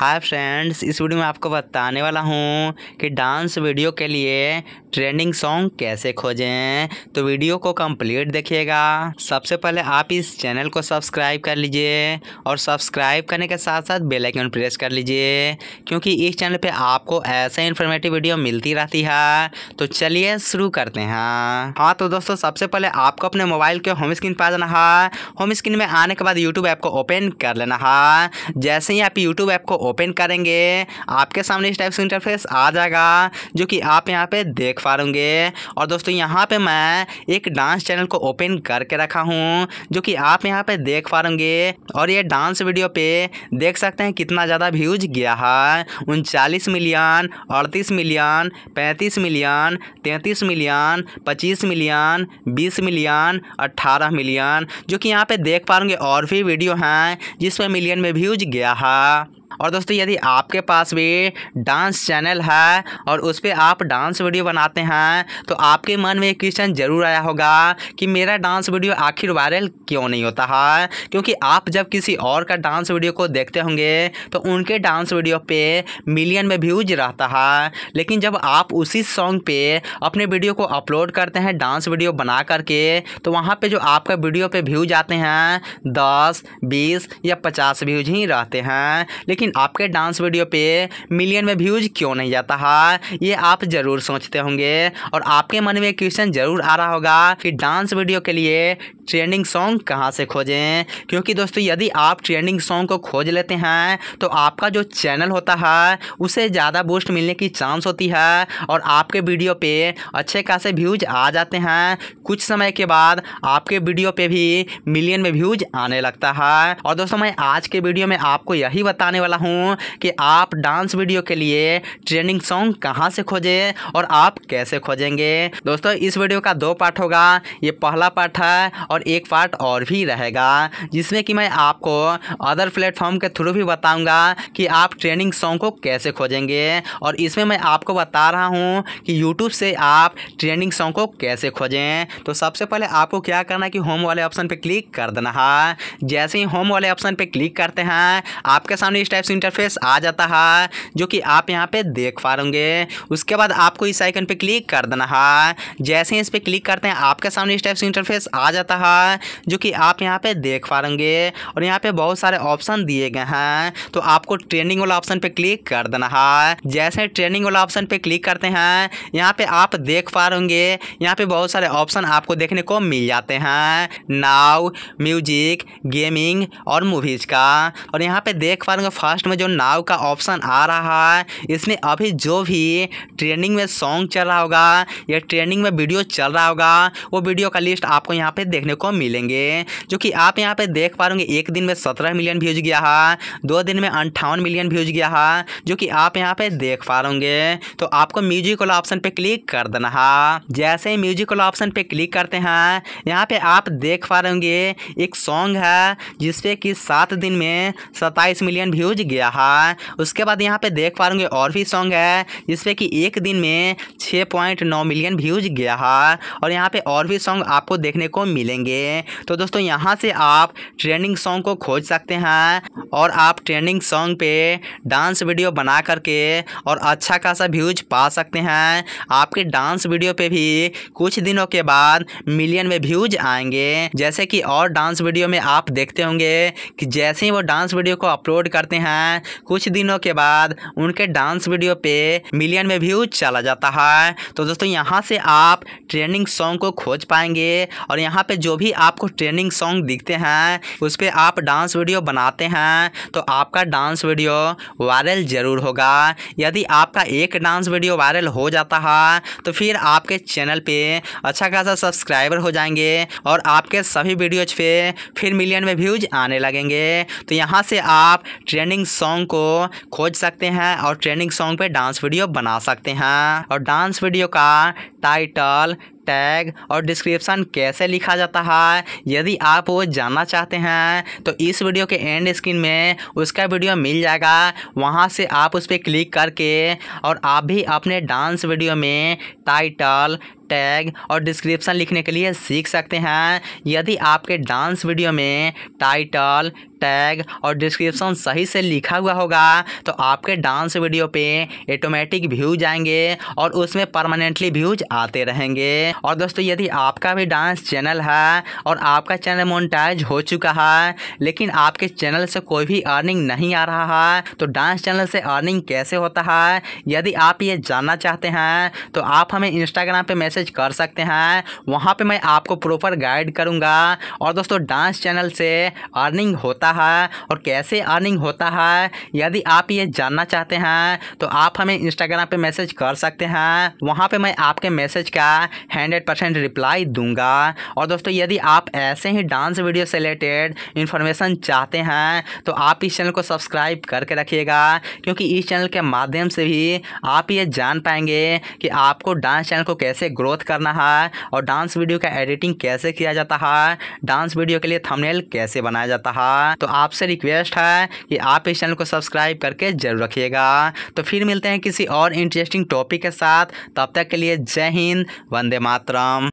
hi friends इस video में आपको बताने वाला हूँ कि डांस वीडियो के लिए ट्रेंडिंग सॉन्ग कैसे खोजें तो वीडियो को कंप्लीट देखिएगा सबसे पहले आप इस चैनल को सब्सक्राइब कर लीजिए और सब्सक्राइब करने के साथ साथ बेल आइकन प्रेस कर लीजिए क्योंकि इस चैनल पे आपको ऐसे इन्फॉर्मेटिव वीडियो मिलती रहती है तो चलिए शुरू करते हैं हाँ तो दोस्तों सबसे पहले आपको अपने मोबाइल के होम स्क्रीन पर आ जाना है होम स्क्रीन में आने के बाद यूट्यूब ऐप को ओपन कर लेना है जैसे ही आप यूट्यूब ऐप को ओपन करेंगे आपके सामने इस टाइप से इंटरफेस आ जाएगा जो कि आप यहाँ पे देख पा रूंगे और दोस्तों यहाँ पे मैं एक डांस चैनल को ओपन करके रखा हूँ जो कि आप यहाँ पे देख पा रूँगे और ये डांस वीडियो पे देख सकते हैं कितना ज़्यादा व्यूज गया है उनचालीस मिलियन अड़तीस मिलियन पैंतीस मिलियन तैंतीस मिलियन पच्चीस मिलियन बीस मिलियन अट्ठारह मिलियन जो कि यहाँ पे देख पा रहेंगे और भी वीडियो हैं जिसमें मिलियन में व्यूज गया है और दोस्तों यदि आपके पास भी डांस चैनल है और उस पर आप डांस वीडियो बनाते हैं तो आपके मन में क्वेश्चन ज़रूर आया होगा कि मेरा डांस वीडियो आखिर वायरल क्यों नहीं होता है क्योंकि आप जब किसी और का डांस वीडियो को देखते होंगे तो उनके डांस वीडियो पे मिलियन में व्यूज रहता है लेकिन जब आप उसी सॉन्ग पर अपने वीडियो को अपलोड करते हैं डांस वीडियो बना करके तो वहाँ पर जो आपका वीडियो पर व्यूज आते हैं दस बीस या पचास व्यूज ही रहते हैं लेकिन लेकिन आपके डांस वीडियो पे मिलियन में व्यूज क्यों नहीं जाता है ये आप जरूर सोचते होंगे और आपके मन में क्वेश्चन जरूर आ रहा होगा कि डांस वीडियो के लिए ट्रेंडिंग सॉन्ग कहाँ से खोजें क्योंकि दोस्तों यदि आप ट्रेंडिंग सॉन्ग को खोज लेते हैं तो आपका जो चैनल होता है उसे ज़्यादा बूस्ट मिलने की चांस होती है और आपके वीडियो पे अच्छे खासे व्यूज आ जाते हैं कुछ समय के बाद आपके वीडियो पे भी मिलियन में व्यूज आने लगता है और दोस्तों मैं आज के वीडियो में आपको यही बताने वाला वाला हूँ कि आप डांस वीडियो के लिए ट्रेंडिंग सॉन्ग कहाँ से खोजें और आप कैसे खोजेंगे दोस्तों इस वीडियो का दो पार्ट होगा ये पहला पार्ट है और एक पार्ट और भी रहेगा जिसमें कि मैं आपको अदर प्लेटफॉर्म के थ्रू भी बताऊंगा कि आप ट्रेंडिंग सॉन्ग को कैसे खोजेंगे और इसमें मैं आपको बता रहा हूँ कि यूट्यूब से आप ट्रेंडिंग सॉन्ग को कैसे खोजें तो सबसे पहले आपको क्या करना है कि होम वाले ऑप्शन पर क्लिक कर देना है जैसे ही होम वाले ऑप्शन पर क्लिक करते हैं आपके सामने इस टाइप से इंटरफेस आ जाता है जो कि आप यहाँ पे देख पा रहे उसके बाद आपको इस आइकन पे क्लिक कर देना है जैसे ही इस पर क्लिक करते हैं आपके सामने इस टाइप से इंटरफेस आ जाता है जो कि आप यहाँ पे देख पा रहे और यहाँ पे बहुत सारे ऑप्शन दिए गए हैं तो आपको ट्रेंडिंग वाला ऑप्शन पे क्लिक कर देना है जैसे ट्रेंडिंग वाला ऑप्शन पे क्लिक करते हैं यहाँ पे आप देख पा रहे यहाँ पे बहुत सारे ऑप्शन आपको देखने को मिल जाते हैं नाव म्यूजिक गेमिंग और मूवीज का और यहाँ पे देख पा रहे लास्ट में जो नाव का ऑप्शन आ रहा है इसमें अभी जो भी ट्रेंडिंग में सॉन्ग चल रहा होगा या ट्रेंडिंग में वीडियो चल रहा होगा वो वीडियो का लिस्ट आपको यहाँ पे देखने को मिलेंगे जो कि आप यहाँ पे देख पा रहे एक दिन में सत्रह मिलियन व्यूज गया है दो दिन में अंठावन मिलियन व्यूज गया है जो कि आप यहाँ पे देख पा रहे तो आपको म्यूजिक वाला ऑप्शन पे क्लिक कर देना है जैसे ही म्यूजिक वाला ऑप्शन पे क्लिक करते हैं यहाँ पे आप देख पा रहे एक सॉन्ग है जिसपे कि सात दिन में सताइस मिलियन व्यूज सूझ गया है उसके बाद यहाँ पे देख पा रूंगे और भी सॉन्ग है जिसपे कि एक दिन में छः पॉइंट नौ मिलियन व्यूज गया है और यहाँ पे और भी सॉन्ग आपको देखने को मिलेंगे तो दोस्तों यहाँ से आप ट्रेंडिंग सॉन्ग को खोज सकते हैं और आप ट्रेंडिंग सॉन्ग पे डांस वीडियो बना करके और अच्छा खासा व्यूज पा सकते हैं आपके डांस वीडियो पे भी कुछ दिनों के बाद मिलियन में व्यूज आएंगे जैसे कि और डांस वीडियो में आप देखते होंगे कि जैसे ही वो डांस वीडियो को अपलोड करते हैं कुछ दिनों के बाद उनके डांस वीडियो पे मिलियन में व्यूज चला जाता है तो दोस्तों यहाँ से आप ट्रेंडिंग सॉन्ग को खोज पाएंगे और यहाँ पे जो भी आपको ट्रेंडिंग सॉन्ग दिखते हैं उस पर आप डांस वीडियो बनाते हैं तो आपका डांस वीडियो वायरल जरूर होगा यदि आपका एक डांस वीडियो वायरल हो जाता है तो फिर आपके चैनल पे अच्छा खासा सब्सक्राइबर हो जाएंगे और आपके सभी वीडियोज पे फिर मिलियन में व्यूज आने लगेंगे तो यहाँ से आप ट्रेंड ट्रेंडिंग सॉन्ग को खोज सकते हैं और ट्रेंडिंग सॉन्ग पे डांस वीडियो बना सकते हैं और डांस वीडियो का टाइटल टैग और डिस्क्रिप्शन कैसे लिखा जाता है यदि आप वो जानना चाहते हैं तो इस वीडियो के एंड स्क्रीन में उसका वीडियो मिल जाएगा वहाँ से आप उस पर क्लिक करके और आप भी अपने डांस वीडियो में टाइटल टैग और डिस्क्रिप्शन लिखने के लिए सीख सकते हैं यदि आपके डांस वीडियो में टाइटल टैग और डिस्क्रिप्शन सही से लिखा हुआ होगा तो आपके डांस वीडियो पे ऑटोमेटिक व्यूज आएंगे और उसमें परमानेंटली व्यूज आते रहेंगे और दोस्तों यदि आपका भी डांस चैनल है और आपका चैनल मोनिटाइज हो चुका है लेकिन आपके चैनल से कोई भी अर्निंग नहीं आ रहा है तो डांस चैनल से अर्निंग कैसे होता है यदि आप ये जानना चाहते हैं तो आप हमें इंस्टाग्राम पर मैसेज मैसेज कर सकते हैं वहाँ पे मैं आपको प्रॉपर गाइड करूँगा और दोस्तों डांस चैनल से अर्निंग होता है और कैसे अर्निंग होता है यदि आप ये जानना चाहते हैं तो आप हमें इंस्टाग्राम पे मैसेज कर सकते हैं वहाँ पे मैं आपके मैसेज का हंड्रेड परसेंट रिप्लाई दूंगा और दोस्तों यदि आप ऐसे ही डांस वीडियो से रिलेटेड इन्फॉर्मेशन चाहते हैं तो आप इस चैनल को सब्सक्राइब करके रखिएगा क्योंकि इस चैनल के माध्यम से भी आप ये जान पाएंगे कि आपको डांस चैनल को कैसे ग्रो ग्रोथ करना है और डांस वीडियो का एडिटिंग कैसे किया जाता है डांस वीडियो के लिए थंबनेल कैसे बनाया जाता है तो आपसे रिक्वेस्ट है कि आप इस चैनल को सब्सक्राइब करके जरूर रखिएगा तो फिर मिलते हैं किसी और इंटरेस्टिंग टॉपिक के साथ तब तक के लिए जय हिंद वंदे मातरम